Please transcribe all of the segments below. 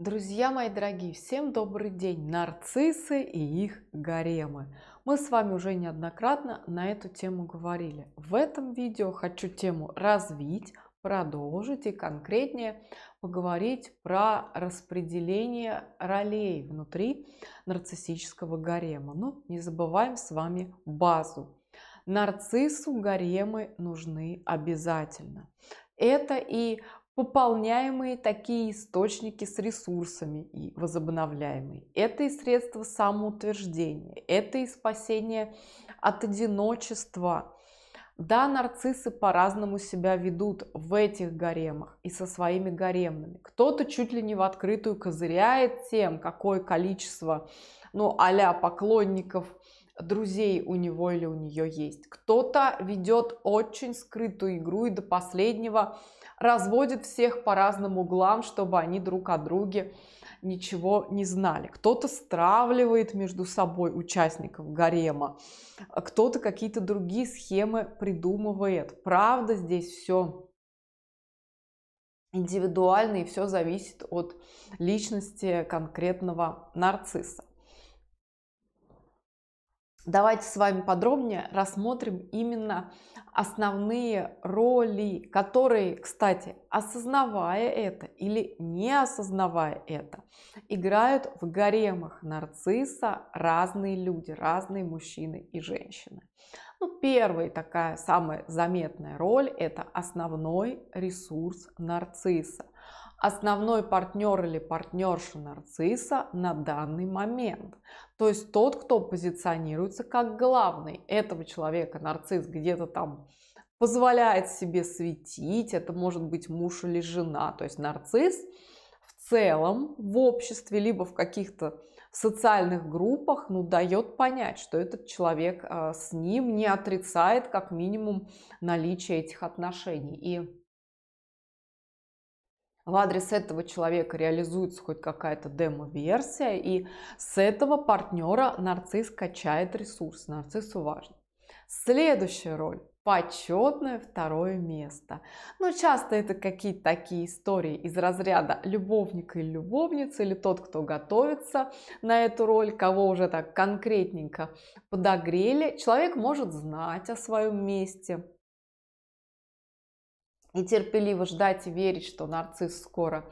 Друзья мои дорогие, всем добрый день! Нарциссы и их гаремы. Мы с вами уже неоднократно на эту тему говорили. В этом видео хочу тему развить, продолжить и конкретнее поговорить про распределение ролей внутри нарциссического гарема. Но не забываем с вами базу. Нарциссу гаремы нужны обязательно. Это и пополняемые такие источники с ресурсами и возобновляемые. Это и средства самоутверждения, это и спасение от одиночества. Да, нарциссы по-разному себя ведут в этих гаремах и со своими гаремными. Кто-то чуть ли не в открытую козыряет тем, какое количество ну, а поклонников – друзей у него или у нее есть. Кто-то ведет очень скрытую игру и до последнего разводит всех по разным углам, чтобы они друг о друге ничего не знали. Кто-то стравливает между собой участников гарема, кто-то какие-то другие схемы придумывает. Правда, здесь все индивидуально и все зависит от личности конкретного нарцисса. Давайте с вами подробнее рассмотрим именно основные роли, которые, кстати, осознавая это или не осознавая это, играют в гаремах нарцисса разные люди, разные мужчины и женщины. Ну, первая такая самая заметная роль – это основной ресурс нарцисса основной партнер или партнерша нарцисса на данный момент. То есть тот, кто позиционируется как главный этого человека, нарцисс где-то там позволяет себе светить, это может быть муж или жена, то есть нарцисс в целом в обществе, либо в каких-то социальных группах, ну, дает понять, что этот человек э, с ним не отрицает как минимум наличие этих отношений. И в адрес этого человека реализуется хоть какая-то демо-версия, и с этого партнера нарцисс качает ресурс, нарциссу важно. Следующая роль почетное второе место. Но ну, часто это какие-то такие истории из разряда любовника или любовницы, или тот, кто готовится на эту роль, кого уже так конкретненько подогрели. Человек может знать о своем месте, и терпеливо ждать и верить, что нарцисс скоро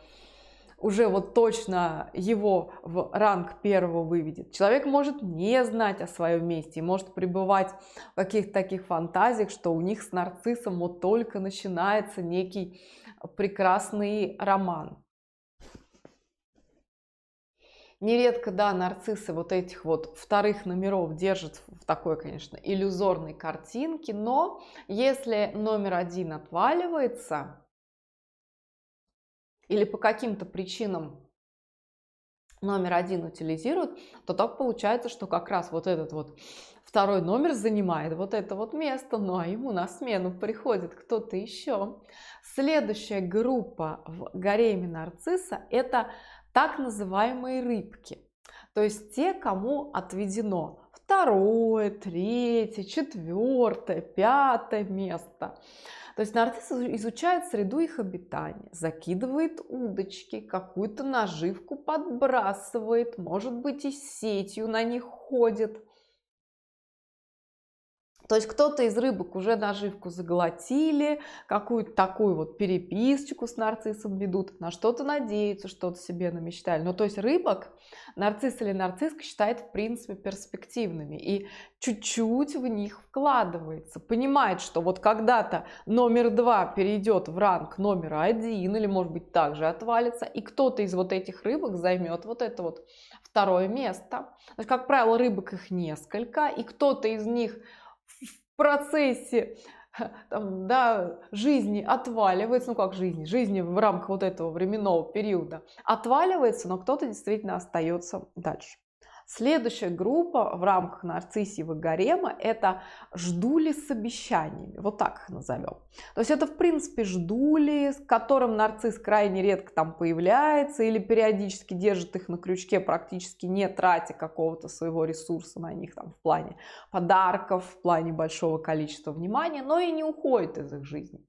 уже вот точно его в ранг первого выведет. Человек может не знать о своем месте может пребывать в каких-то таких фантазиях, что у них с нарциссом вот только начинается некий прекрасный роман. Нередко, да, нарциссы вот этих вот вторых номеров держат в такой, конечно, иллюзорной картинке, но если номер один отваливается или по каким-то причинам номер один утилизируют, то так получается, что как раз вот этот вот второй номер занимает вот это вот место, ну а ему на смену приходит кто-то еще. Следующая группа в гареме нарцисса – это так называемые рыбки, то есть те, кому отведено второе, третье, четвертое, пятое место. То есть нарцисс изучает среду их обитания, закидывает удочки, какую-то наживку подбрасывает, может быть и сетью на них ходит. То есть кто-то из рыбок уже наживку заглотили, какую-то такую вот переписочку с нарциссом ведут, на что-то надеются, что-то себе намечтали. Ну, то есть рыбок нарцисс или нарцисска считает в принципе перспективными и чуть-чуть в них вкладывается, понимает, что вот когда-то номер два перейдет в ранг номера один или может быть также отвалится, и кто-то из вот этих рыбок займет вот это вот второе место. То есть, как правило, рыбок их несколько, и кто-то из них процессе там, да, жизни отваливается, ну как жизни, жизни в рамках вот этого временного периода отваливается, но кто-то действительно остается дальше. Следующая группа в рамках нарциссиего гарема – это ждули с обещаниями, вот так их назовем. То есть это, в принципе, ждули, с которым нарцисс крайне редко там появляется или периодически держит их на крючке, практически не тратя какого-то своего ресурса на них там в плане подарков, в плане большого количества внимания, но и не уходит из их жизни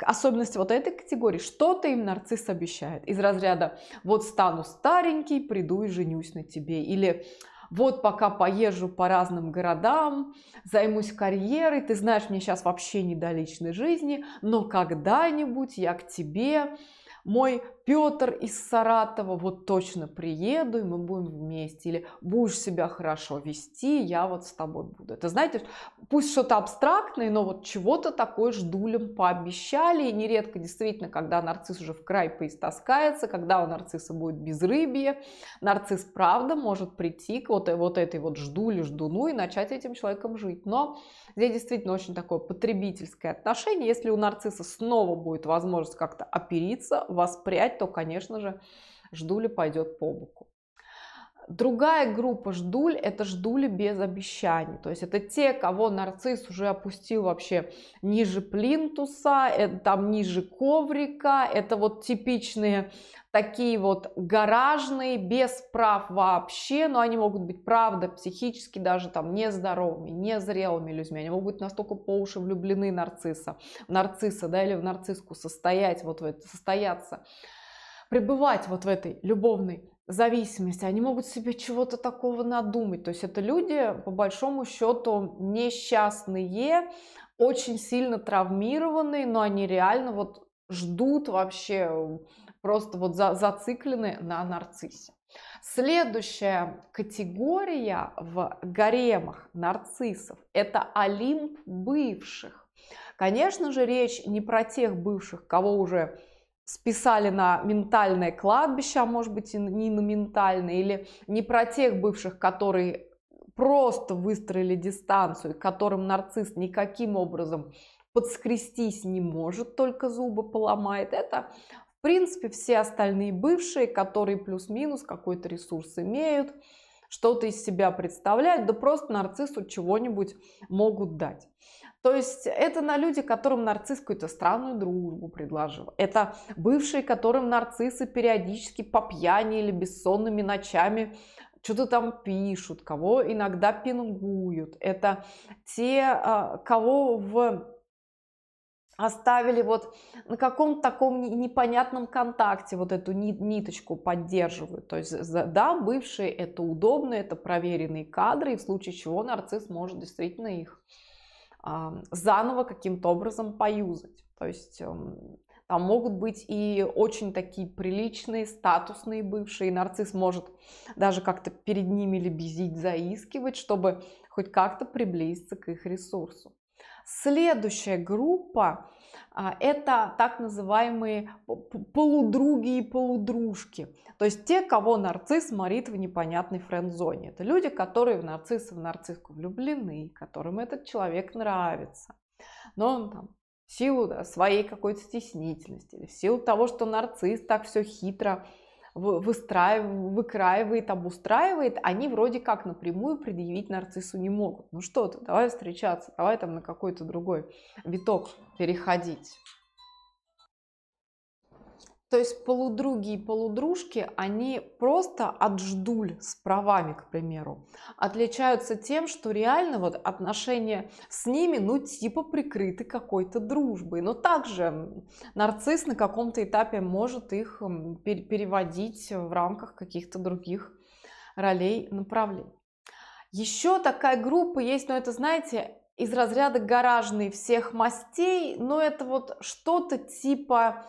особенности вот этой категории, что-то им нарцисс обещает из разряда «вот стану старенький, приду и женюсь на тебе» или вот пока поезжу по разным городам, займусь карьерой, ты знаешь, мне сейчас вообще не до личной жизни, но когда-нибудь я к тебе, мой Петр из Саратова, вот точно приеду, и мы будем вместе, или будешь себя хорошо вести, я вот с тобой буду. Это, знаете, пусть что-то абстрактное, но вот чего-то такое ждулем пообещали, и нередко действительно, когда нарцисс уже в край поистаскается, когда у нарцисса будет безрыбье, нарцисс правда может прийти к вот, э, вот этой вот ждули, ждуну и начать этим человеком жить. Но здесь действительно очень такое потребительское отношение, если у нарцисса снова будет возможность как-то опериться, воспрять, то, конечно же, ждули пойдет по боку. Другая группа ждуль – это ждули без обещаний. То есть это те, кого нарцисс уже опустил вообще ниже плинтуса, э, там ниже коврика. Это вот типичные такие вот гаражные, без прав вообще, но они могут быть, правда, психически даже там нездоровыми, незрелыми людьми, они могут быть настолько по уши влюблены нарцисса, в нарцисса, да, или в нарцисску состоять, вот в это, состояться, пребывать вот в этой любовной зависимости, они могут себе чего-то такого надумать. То есть это люди, по большому счету, несчастные, очень сильно травмированные, но они реально вот ждут вообще, просто вот за, зациклены на нарциссе. Следующая категория в гаремах нарциссов – это олимп бывших. Конечно же, речь не про тех бывших, кого уже списали на ментальное кладбище, а может быть и не на ментальное, или не про тех бывших, которые просто выстроили дистанцию, которым нарцисс никаким образом подскрестись не может, только зубы поломает. Это, в принципе, все остальные бывшие, которые плюс-минус какой-то ресурс имеют, что-то из себя представляют, да просто нарциссу чего-нибудь могут дать. То есть это на люди, которым нарцисс какую-то странную дружбу предложил. Это бывшие, которым нарциссы периодически по пьяни или бессонными ночами что-то там пишут, кого иногда пингуют. Это те, а, кого в оставили вот на каком-то таком непонятном контакте вот эту ниточку поддерживают. То есть, да, бывшие это удобно, это проверенные кадры, и в случае чего нарцисс может действительно их заново каким-то образом поюзать. То есть эм, там могут быть и очень такие приличные, статусные бывшие. нарцисс может даже как-то перед ними лебезить, заискивать, чтобы хоть как-то приблизиться к их ресурсу. Следующая группа а, это так называемые полудруги и полудружки. То есть те, кого нарцисс морит в непонятной френд-зоне. Это люди, которые в нарцисса, в нарцисску влюблены, которым этот человек нравится. Но он там в силу да, своей какой-то стеснительности, в силу того, что нарцисс так все хитро выстраивает, выкраивает, обустраивает, они вроде как напрямую предъявить нарциссу не могут. Ну что ты, давай встречаться, давай там на какой-то другой виток переходить. То есть полудруги и полудружки, они просто от ждуль с правами, к примеру, отличаются тем, что реально вот отношения с ними, ну типа прикрыты какой-то дружбой. Но также нарцисс на каком-то этапе может их переводить в рамках каких-то других ролей, направлений. Еще такая группа есть, но это, знаете, из разряда гаражный всех мастей, но это вот что-то типа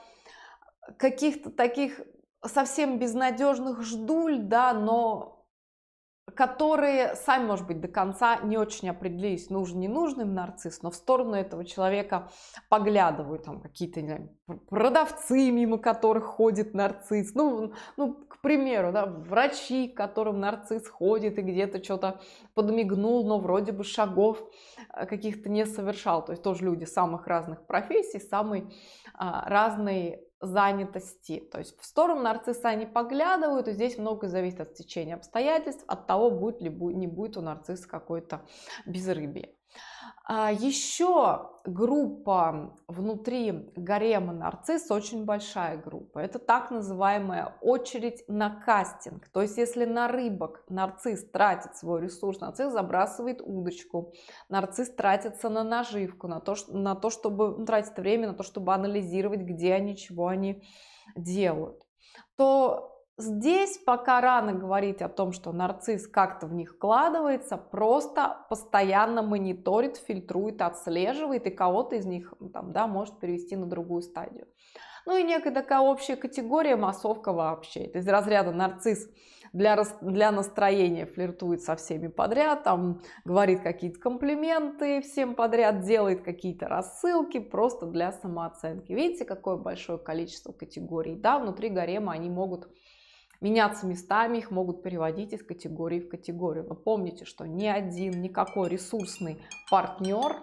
каких-то таких совсем безнадежных ждуль, да, но которые сами, может быть, до конца не очень определились, нужен, не нужен им нарцисс, но в сторону этого человека поглядывают там какие-то продавцы, мимо которых ходит нарцисс, ну, ну, к примеру, да, врачи, к которым нарцисс ходит и где-то что-то подмигнул, но вроде бы шагов э, каких-то не совершал, то есть тоже люди самых разных профессий, самой а, разной занятости. То есть в сторону нарцисса они поглядывают, и здесь многое зависит от течения обстоятельств, от того, будет ли не будет у нарцисса какой-то безрыбье. А, Еще группа внутри гарема нарцисс очень большая группа. Это так называемая очередь на кастинг. То есть если на рыбок нарцисс тратит свой ресурс, нарцисс забрасывает удочку, нарцисс тратится на наживку, на то, на то чтобы ну, тратить время на то, чтобы анализировать, где они, чего они делают то Здесь пока рано говорить о том, что нарцисс как-то в них вкладывается, просто постоянно мониторит, фильтрует, отслеживает, и кого-то из них там, да, может перевести на другую стадию. Ну и некая такая общая категория массовка вообще. Это из разряда нарцисс для, для настроения флиртует со всеми подряд, там говорит какие-то комплименты всем подряд, делает какие-то рассылки просто для самооценки. Видите, какое большое количество категорий, да, внутри гарема они могут меняться местами, их могут переводить из категории в категорию. Но помните, что ни один, никакой ресурсный партнер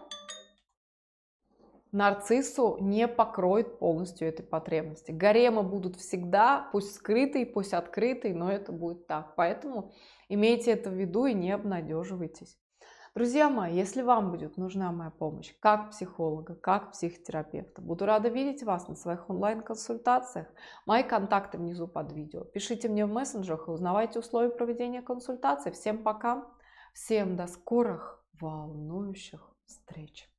нарциссу не покроет полностью этой потребности. Гаремы будут всегда, пусть скрытые, пусть открытые, но это будет так. Поэтому имейте это в виду и не обнадеживайтесь. Друзья мои, если вам будет нужна моя помощь как психолога, как психотерапевта, буду рада видеть вас на своих онлайн-консультациях. Мои контакты внизу под видео. Пишите мне в мессенджерах и узнавайте условия проведения консультаций. Всем пока, всем до скорых волнующих встреч!